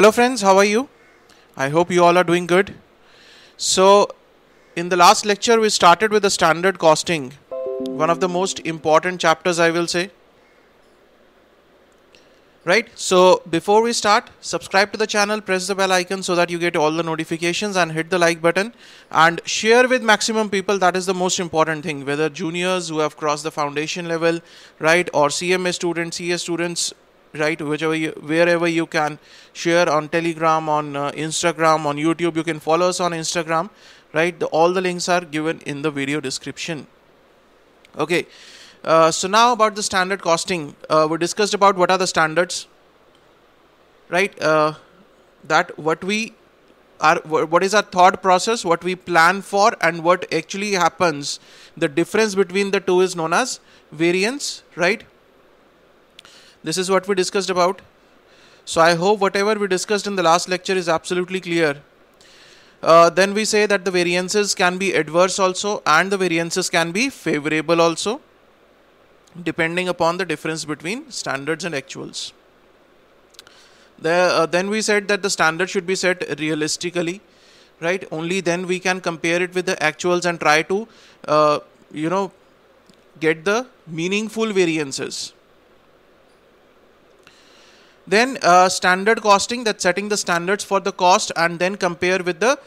Hello friends, how are you? I hope you all are doing good. So in the last lecture we started with the standard costing, one of the most important chapters I will say. Right? So before we start, subscribe to the channel, press the bell icon so that you get all the notifications and hit the like button and share with maximum people. That is the most important thing, whether juniors who have crossed the foundation level, right? Or CMA students, CA students, right whichever you, wherever you can share on telegram on uh, instagram on youtube you can follow us on instagram right the, all the links are given in the video description okay uh, so now about the standard costing uh, we discussed about what are the standards right uh, that what we are what is our thought process what we plan for and what actually happens the difference between the two is known as variance right this is what we discussed about. So I hope whatever we discussed in the last lecture is absolutely clear. Uh, then we say that the variances can be adverse also and the variances can be favorable also depending upon the difference between standards and actuals. The, uh, then we said that the standard should be set realistically, right? Only then we can compare it with the actuals and try to, uh, you know, get the meaningful variances. Then uh, standard costing that's setting the standards for the cost and then compare with the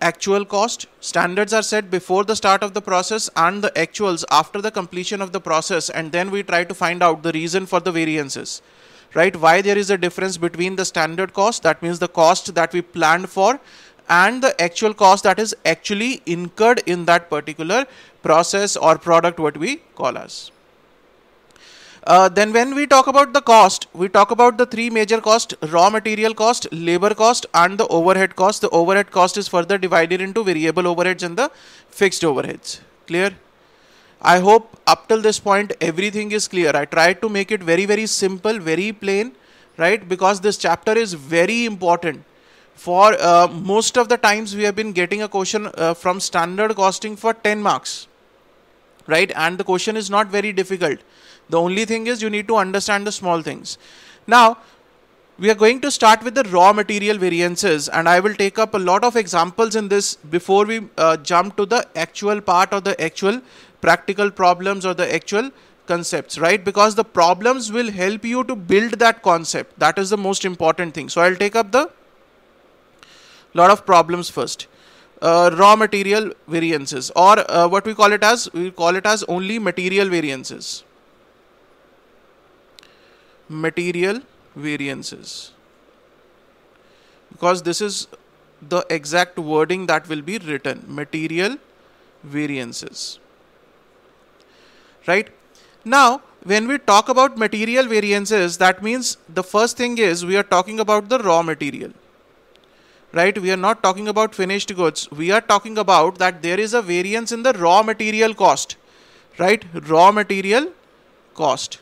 actual cost. Standards are set before the start of the process and the actuals after the completion of the process and then we try to find out the reason for the variances. Right? Why there is a difference between the standard cost that means the cost that we planned for and the actual cost that is actually incurred in that particular process or product what we call as. Uh, then when we talk about the cost, we talk about the three major cost, raw material cost, labor cost and the overhead cost. The overhead cost is further divided into variable overheads and the fixed overheads. Clear? I hope up till this point everything is clear. I tried to make it very very simple, very plain, right? Because this chapter is very important. For uh, most of the times we have been getting a question uh, from standard costing for 10 marks, right? And the question is not very difficult the only thing is you need to understand the small things. Now, we are going to start with the raw material variances and I will take up a lot of examples in this before we uh, jump to the actual part or the actual practical problems or the actual concepts, right? Because the problems will help you to build that concept. That is the most important thing. So I'll take up the lot of problems first. Uh, raw material variances or uh, what we call it as, we call it as only material variances material variances because this is the exact wording that will be written material variances right now when we talk about material variances that means the first thing is we are talking about the raw material right we are not talking about finished goods we are talking about that there is a variance in the raw material cost right raw material cost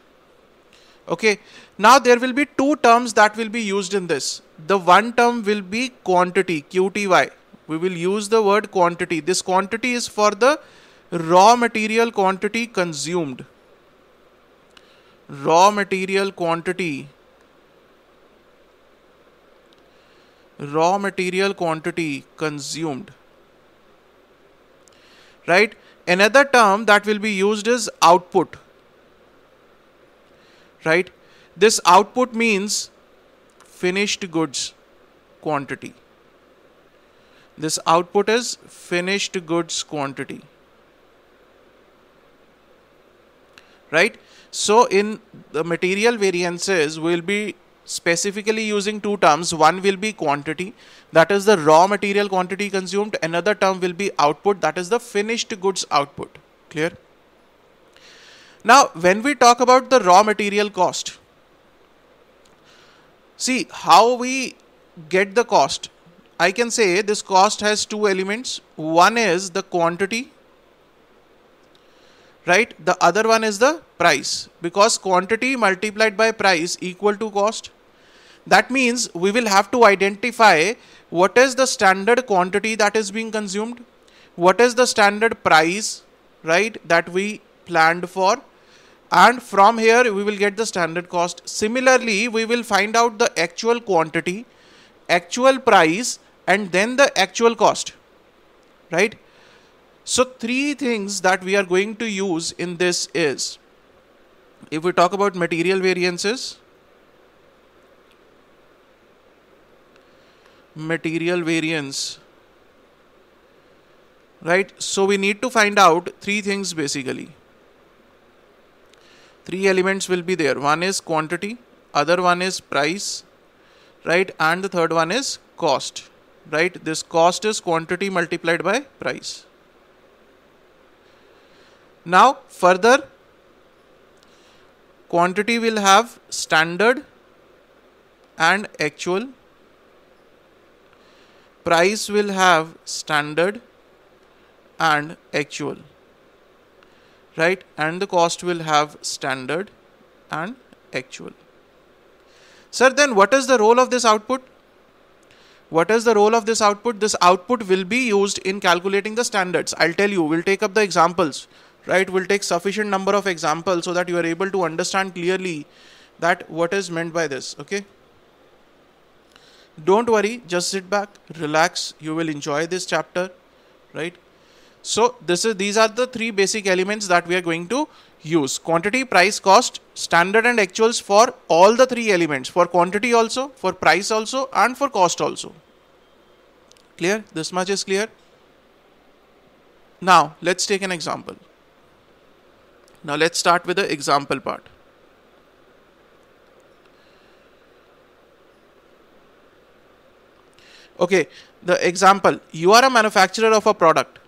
Okay. Now there will be two terms that will be used in this. The one term will be quantity, QTY. We will use the word quantity. This quantity is for the raw material quantity consumed. Raw material quantity. Raw material quantity consumed. Right. Another term that will be used is output right this output means finished goods quantity this output is finished goods quantity right so in the material variances we'll be specifically using two terms one will be quantity that is the raw material quantity consumed another term will be output that is the finished goods output clear now, when we talk about the raw material cost, see how we get the cost. I can say this cost has two elements. One is the quantity, right? The other one is the price because quantity multiplied by price equal to cost. That means we will have to identify what is the standard quantity that is being consumed, what is the standard price, right, that we planned for, and from here we will get the standard cost. Similarly, we will find out the actual quantity, actual price and then the actual cost, right? So three things that we are going to use in this is, if we talk about material variances, material variance, right? So we need to find out three things basically three elements will be there one is quantity other one is price right and the third one is cost right this cost is quantity multiplied by price now further quantity will have standard and actual price will have standard and actual right and the cost will have standard and actual sir then what is the role of this output what is the role of this output this output will be used in calculating the standards i'll tell you we'll take up the examples right we'll take sufficient number of examples so that you are able to understand clearly that what is meant by this okay don't worry just sit back relax you will enjoy this chapter right so this is these are the three basic elements that we are going to use quantity, price, cost, standard and actuals for all the three elements for quantity also, for price also and for cost also. Clear? This much is clear. Now let's take an example. Now let's start with the example part. Okay, the example, you are a manufacturer of a product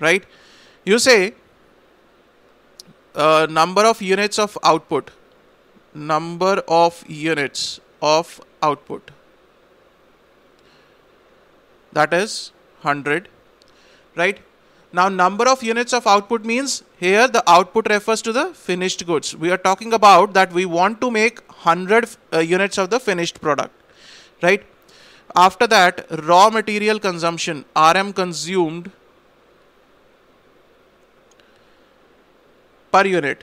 right? You say uh, number of units of output, number of units of output that is 100 right now number of units of output means here the output refers to the finished goods we are talking about that we want to make 100 uh, units of the finished product right after that raw material consumption rm consumed per unit.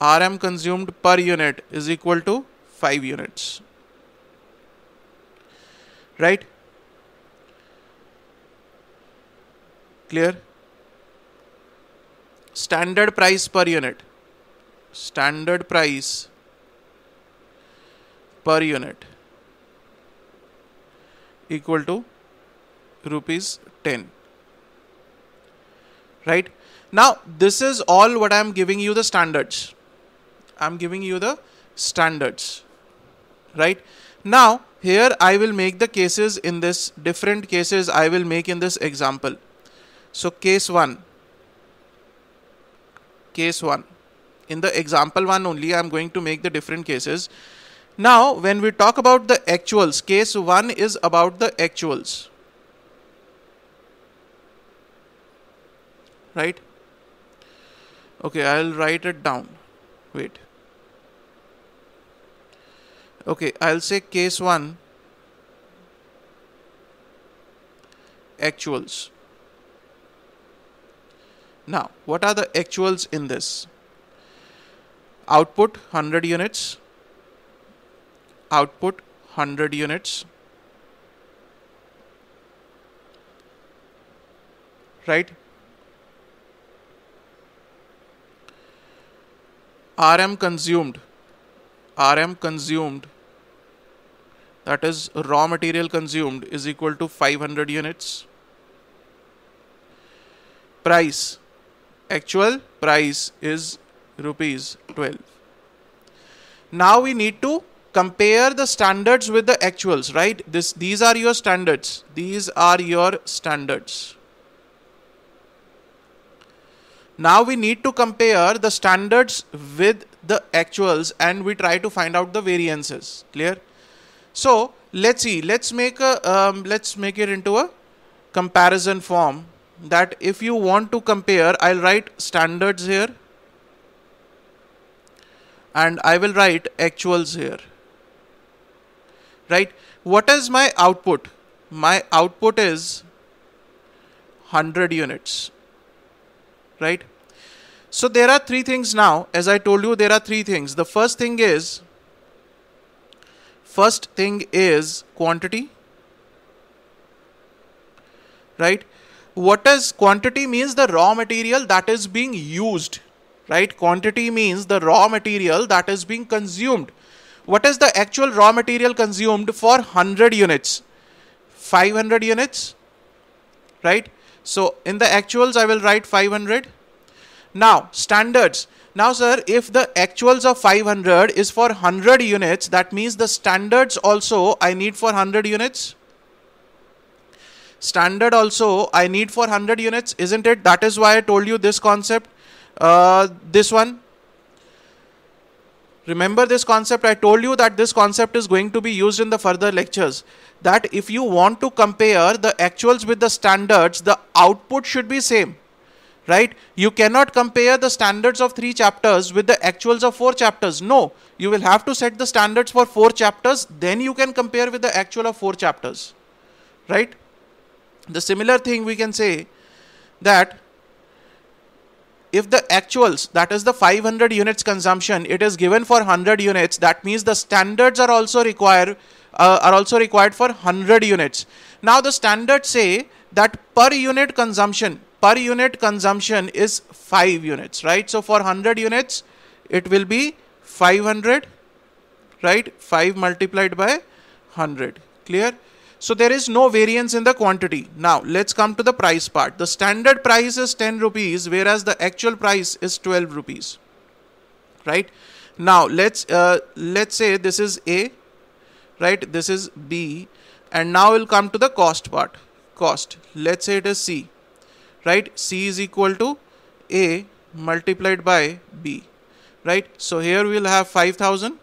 RM consumed per unit is equal to 5 units. Right? Clear? Standard price per unit. Standard price per unit equal to rupees 10 right now, this is all what I'm giving you the standards. I'm giving you the standards, right? Now, here I will make the cases in this different cases I will make in this example. So case 1, case 1, in the example 1 only I am going to make the different cases. Now when we talk about the actuals, case 1 is about the actuals, right? okay I'll write it down wait okay I'll say case 1 actuals now what are the actuals in this output 100 units output 100 units right RM consumed RM consumed that is raw material consumed is equal to 500 units price actual price is rupees 12 now we need to compare the standards with the actuals right this these are your standards these are your standards now we need to compare the standards with the actuals and we try to find out the variances. Clear? So let's see, let's make a, um, let's make it into a comparison form that if you want to compare, I'll write standards here and I will write actuals here. Right? What is my output? My output is 100 units right? So there are three things now. As I told you, there are three things. The first thing is, first thing is quantity, right? What is quantity means the raw material that is being used, right? Quantity means the raw material that is being consumed. What is the actual raw material consumed for 100 units? 500 units, right? So in the actuals, I will write 500. Now standards. Now sir, if the actuals of 500 is for 100 units, that means the standards also I need for 100 units. Standard also I need for 100 units, isn't it? That is why I told you this concept. Uh, this one Remember this concept, I told you that this concept is going to be used in the further lectures. That if you want to compare the actuals with the standards, the output should be same. Right? You cannot compare the standards of three chapters with the actuals of four chapters. No, you will have to set the standards for four chapters, then you can compare with the actual of four chapters. Right? The similar thing we can say that if the actuals that is the 500 units consumption it is given for 100 units that means the standards are also required, uh, are also required for 100 units now the standards say that per unit consumption per unit consumption is 5 units right so for 100 units it will be 500 right 5 multiplied by 100 clear so there is no variance in the quantity. Now let's come to the price part. The standard price is 10 rupees whereas the actual price is 12 rupees. Right? Now let's uh, let's say this is A, right? This is B and now we'll come to the cost part. Cost. Let's say it is C. Right? C is equal to A multiplied by B. Right? So here we'll have 5000.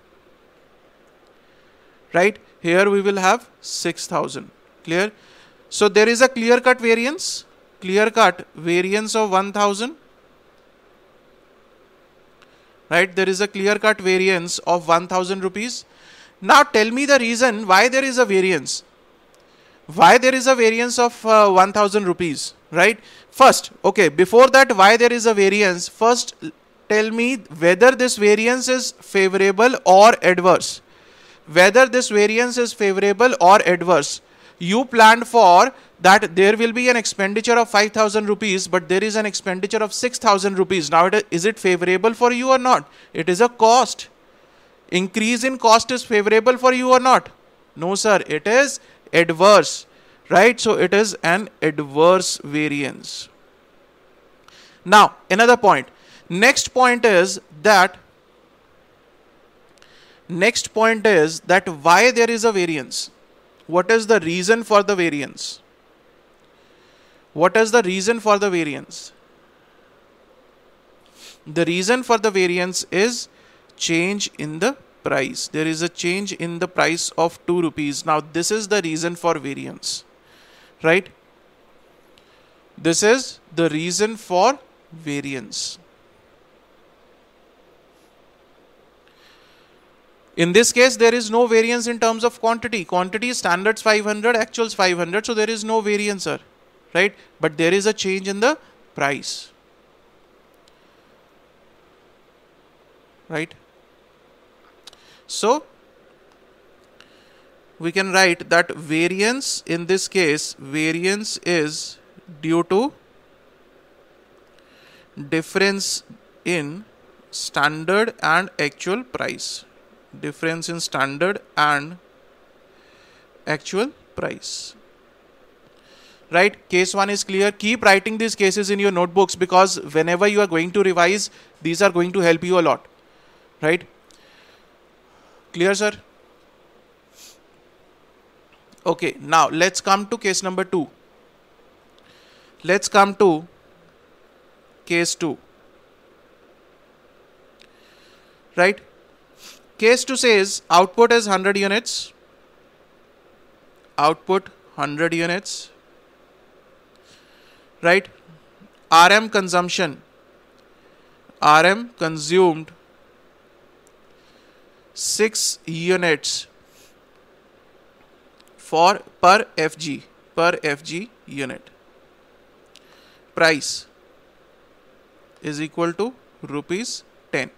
Right? Here we will have 6000. Clear? So there is a clear cut variance. Clear cut variance of 1000. Right? There is a clear cut variance of 1000 rupees. Now tell me the reason why there is a variance. Why there is a variance of uh, 1000 rupees, right? First, okay, before that, why there is a variance? First, tell me whether this variance is favorable or adverse whether this variance is favorable or adverse. You planned for that there will be an expenditure of 5000 rupees but there is an expenditure of 6000 rupees. Now it, is it favorable for you or not? It is a cost. Increase in cost is favorable for you or not? No sir, it is adverse. Right? So it is an adverse variance. Now another point. Next point is that Next point is that why there is a variance. What is the reason for the variance? What is the reason for the variance? The reason for the variance is change in the price. There is a change in the price of 2 rupees. Now this is the reason for variance, right? This is the reason for variance. In this case, there is no variance in terms of quantity. Quantity standards 500, actuals 500, so there is no variance, sir. Right? But there is a change in the price. Right? So, we can write that variance in this case, variance is due to difference in standard and actual price difference in standard and actual price right case one is clear keep writing these cases in your notebooks because whenever you are going to revise these are going to help you a lot right clear sir okay now let's come to case number 2 let's come to case 2 right case to say is output is 100 units output 100 units right rm consumption rm consumed 6 units for per fg per fg unit price is equal to rupees 10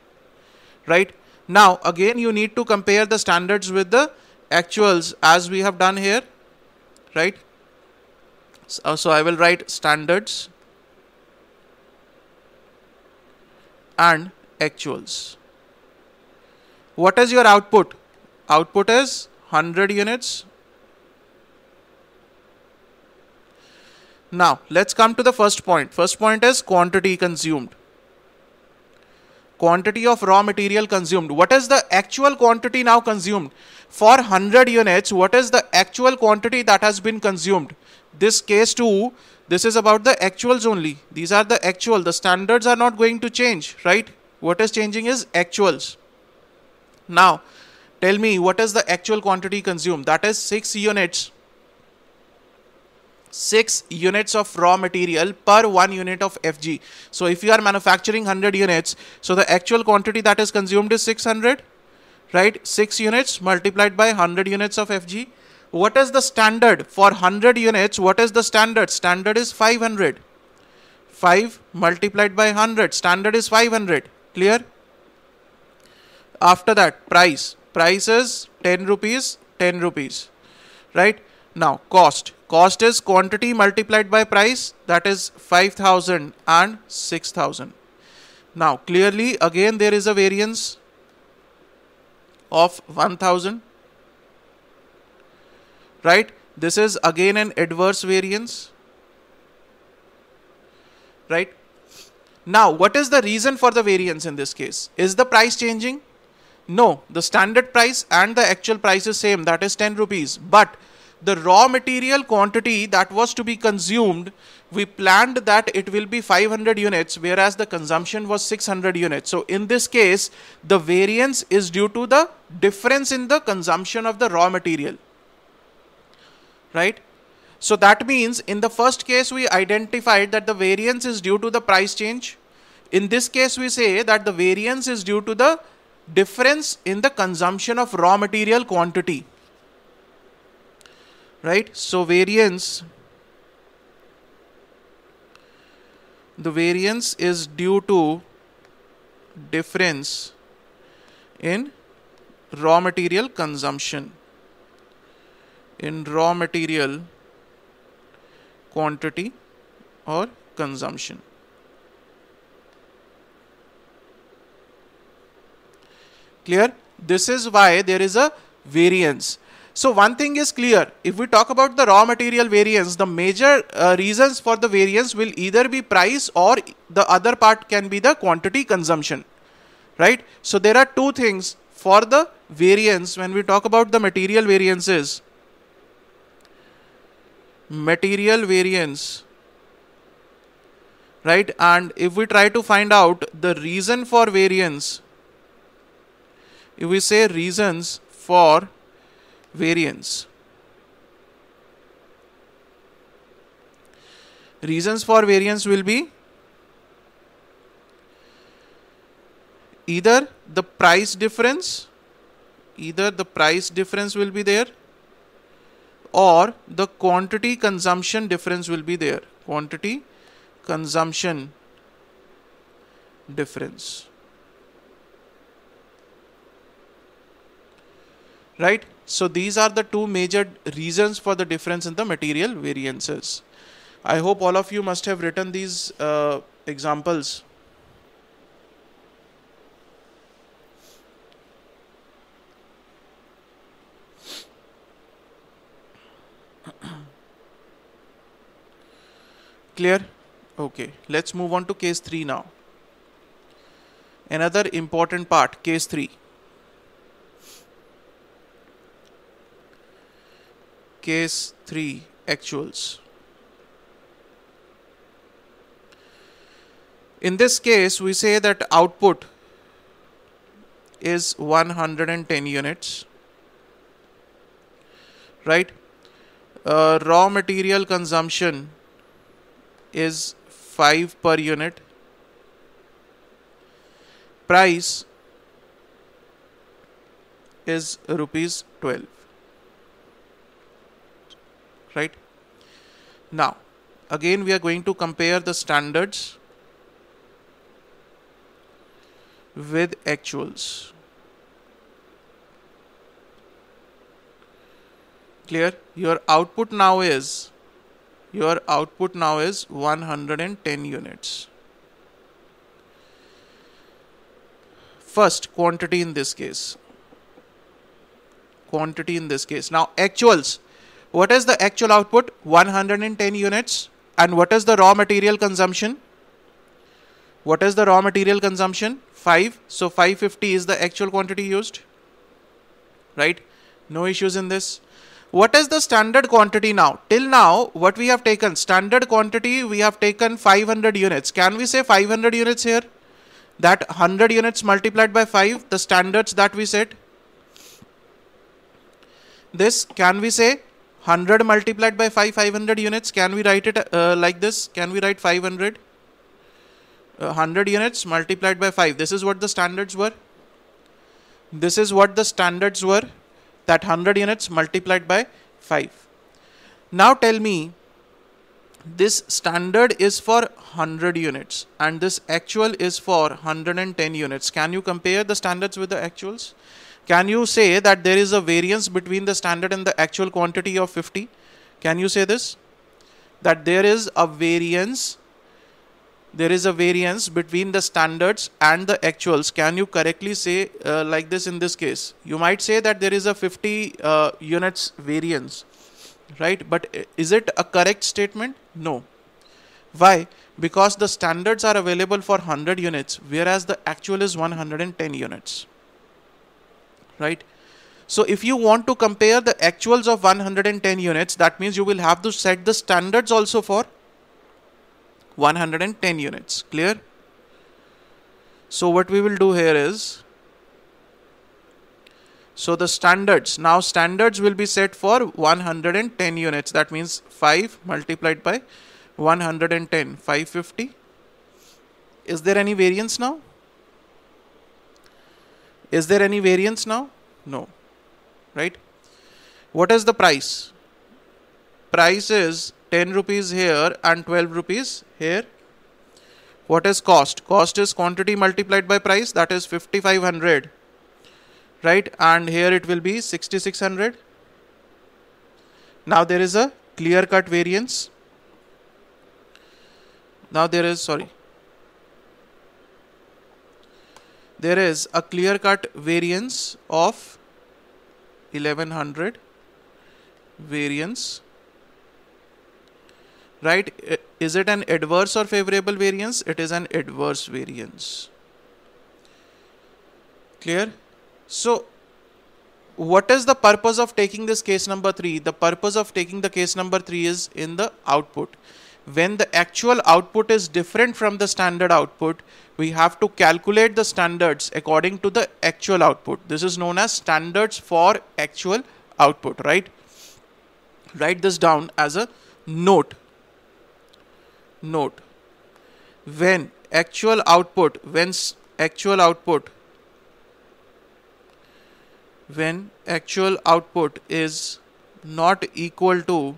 right now again you need to compare the standards with the actuals as we have done here, right? So, uh, so I will write standards and actuals. What is your output? Output is 100 units. Now let's come to the first point. First point is quantity consumed quantity of raw material consumed. What is the actual quantity now consumed? For 100 units, what is the actual quantity that has been consumed? This case 2, this is about the actuals only. These are the actual. The standards are not going to change, right? What is changing is actuals. Now, tell me what is the actual quantity consumed? That is 6 units. 6 units of raw material per 1 unit of FG. So if you are manufacturing 100 units, so the actual quantity that is consumed is 600, right? 6 units multiplied by 100 units of FG. What is the standard for 100 units? What is the standard? Standard is 500. 5 multiplied by 100. Standard is 500. Clear? After that, price. Price is 10 rupees, 10 rupees, right? Now cost. Cost is quantity multiplied by price that is 5000 and 6000. Now clearly again there is a variance of 1000. Right? This is again an adverse variance. Right? Now what is the reason for the variance in this case? Is the price changing? No, the standard price and the actual price is same that is 10 rupees. But the raw material quantity that was to be consumed, we planned that it will be 500 units, whereas the consumption was 600 units. So in this case, the variance is due to the difference in the consumption of the raw material. Right? So that means in the first case, we identified that the variance is due to the price change. In this case, we say that the variance is due to the difference in the consumption of raw material quantity right so variance the variance is due to difference in raw material consumption in raw material quantity or consumption clear this is why there is a variance so one thing is clear, if we talk about the raw material variance, the major uh, reasons for the variance will either be price or the other part can be the quantity consumption, right? So there are two things for the variance when we talk about the material variances. Material variance right and if we try to find out the reason for variance if we say reasons for variance. Reasons for variance will be either the price difference, either the price difference will be there or the quantity consumption difference will be there. Quantity consumption difference. Right? So these are the two major reasons for the difference in the material variances. I hope all of you must have written these uh, examples. Clear? Okay, let's move on to case 3 now. Another important part, case 3. Case 3 Actuals. In this case, we say that output is 110 units, right? Uh, raw material consumption is 5 per unit. Price is rupees 12 right now again we are going to compare the standards with actuals clear your output now is your output now is 110 units first quantity in this case quantity in this case now actuals what is the actual output? 110 units. And what is the raw material consumption? What is the raw material consumption? 5. So 550 is the actual quantity used. Right? No issues in this. What is the standard quantity now? Till now, what we have taken? Standard quantity, we have taken 500 units. Can we say 500 units here? That 100 units multiplied by 5, the standards that we set. This, can we say 100 multiplied by 5 500 units can we write it uh, like this can we write 500 uh, 100 units multiplied by 5 this is what the standards were this is what the standards were that 100 units multiplied by 5 now tell me this standard is for 100 units and this actual is for 110 units can you compare the standards with the actuals can you say that there is a variance between the standard and the actual quantity of 50? Can you say this? That there is a variance there is a variance between the standards and the actuals. Can you correctly say uh, like this in this case? You might say that there is a 50 uh, units variance, right? But is it a correct statement? No. Why? Because the standards are available for 100 units, whereas the actual is 110 units right? So if you want to compare the actuals of 110 units, that means you will have to set the standards also for 110 units, clear? So what we will do here is, so the standards, now standards will be set for 110 units, that means 5 multiplied by 110, 550. Is there any variance now? Is there any variance now? No. Right? What is the price? Price is 10 rupees here and 12 rupees here. What is cost? Cost is quantity multiplied by price, that is 5500. Right? And here it will be 6600. Now there is a clear cut variance. Now there is, sorry, there is a clear cut variance of 1100 variance right is it an adverse or favorable variance it is an adverse variance clear so what is the purpose of taking this case number 3 the purpose of taking the case number 3 is in the output when the actual output is different from the standard output, we have to calculate the standards according to the actual output. This is known as standards for actual output, right? Write this down as a note. Note. When actual output, when actual output, when actual output is not equal to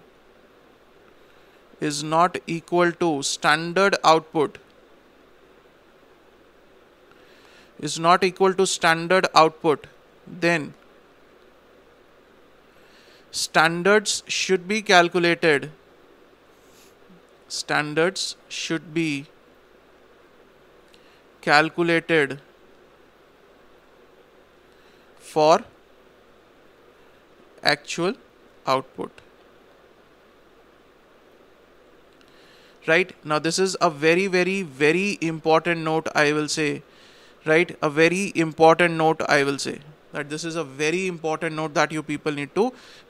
is not equal to standard output is not equal to standard output then standards should be calculated standards should be calculated for actual output right now this is a very very very important note i will say right a very important note i will say that this is a very important note that you people need to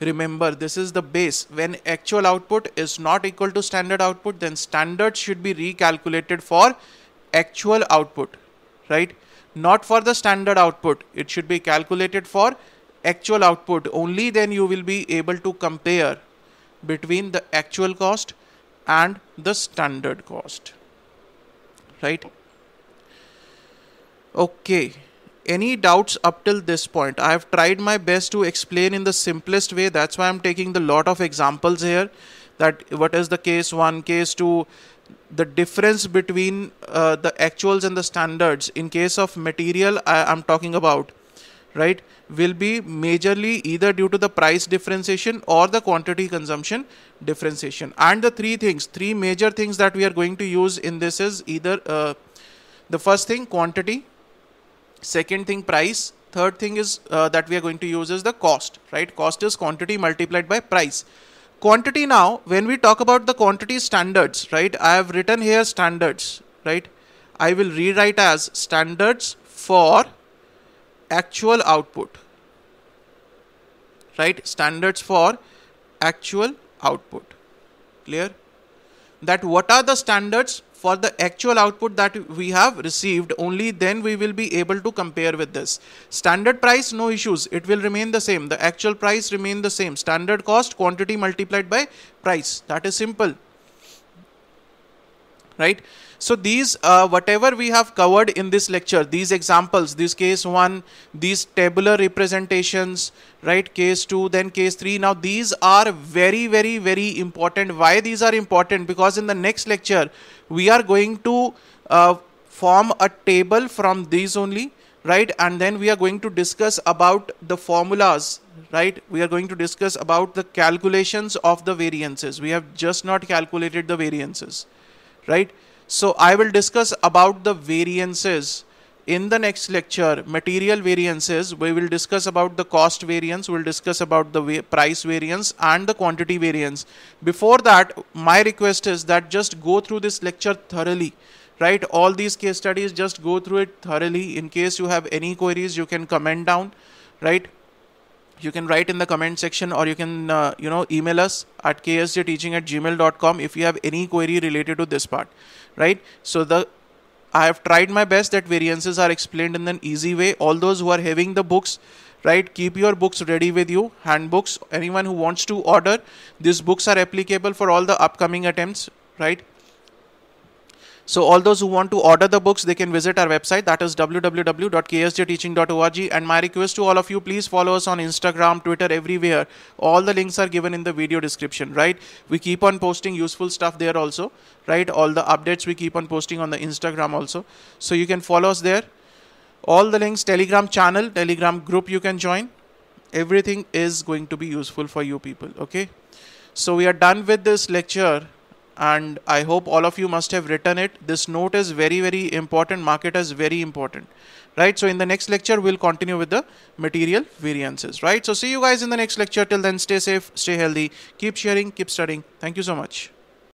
remember this is the base when actual output is not equal to standard output then standard should be recalculated for actual output right not for the standard output it should be calculated for actual output only then you will be able to compare between the actual cost and the standard cost right okay any doubts up till this point i have tried my best to explain in the simplest way that's why i'm taking the lot of examples here that what is the case one case two the difference between uh, the actuals and the standards in case of material I, i'm talking about right will be majorly either due to the price differentiation or the quantity consumption differentiation and the three things three major things that we are going to use in this is either uh, the first thing quantity second thing price third thing is uh, that we are going to use is the cost right cost is quantity multiplied by price quantity now when we talk about the quantity standards right i have written here standards right i will rewrite as standards for actual output right standards for actual output clear that what are the standards for the actual output that we have received only then we will be able to compare with this standard price no issues it will remain the same the actual price remain the same standard cost quantity multiplied by price that is simple right so these, uh, whatever we have covered in this lecture, these examples, this case 1, these tabular representations, right, case 2, then case 3. Now these are very, very, very important. Why these are important? Because in the next lecture, we are going to uh, form a table from these only, right, and then we are going to discuss about the formulas right we are going to discuss about the calculations of the variances we have just not calculated the variances right so I will discuss about the variances in the next lecture, material variances, we will discuss about the cost variance, we'll discuss about the va price variance and the quantity variance. Before that, my request is that just go through this lecture thoroughly, right? All these case studies, just go through it thoroughly. In case you have any queries, you can comment down, right? you can write in the comment section or you can uh, you know email us at ksjteaching at gmail.com if you have any query related to this part right so the i have tried my best that variances are explained in an easy way all those who are having the books right keep your books ready with you handbooks anyone who wants to order these books are applicable for all the upcoming attempts right so all those who want to order the books, they can visit our website that is www.ksjteaching.org and my request to all of you, please follow us on Instagram, Twitter, everywhere. All the links are given in the video description, right? We keep on posting useful stuff there also, right? All the updates we keep on posting on the Instagram also. So you can follow us there. All the links, Telegram channel, Telegram group you can join. Everything is going to be useful for you people, okay? So we are done with this lecture and I hope all of you must have written it. This note is very, very important. Marketers very important, right? So in the next lecture, we'll continue with the material variances, right? So see you guys in the next lecture. Till then, stay safe, stay healthy, keep sharing, keep studying. Thank you so much.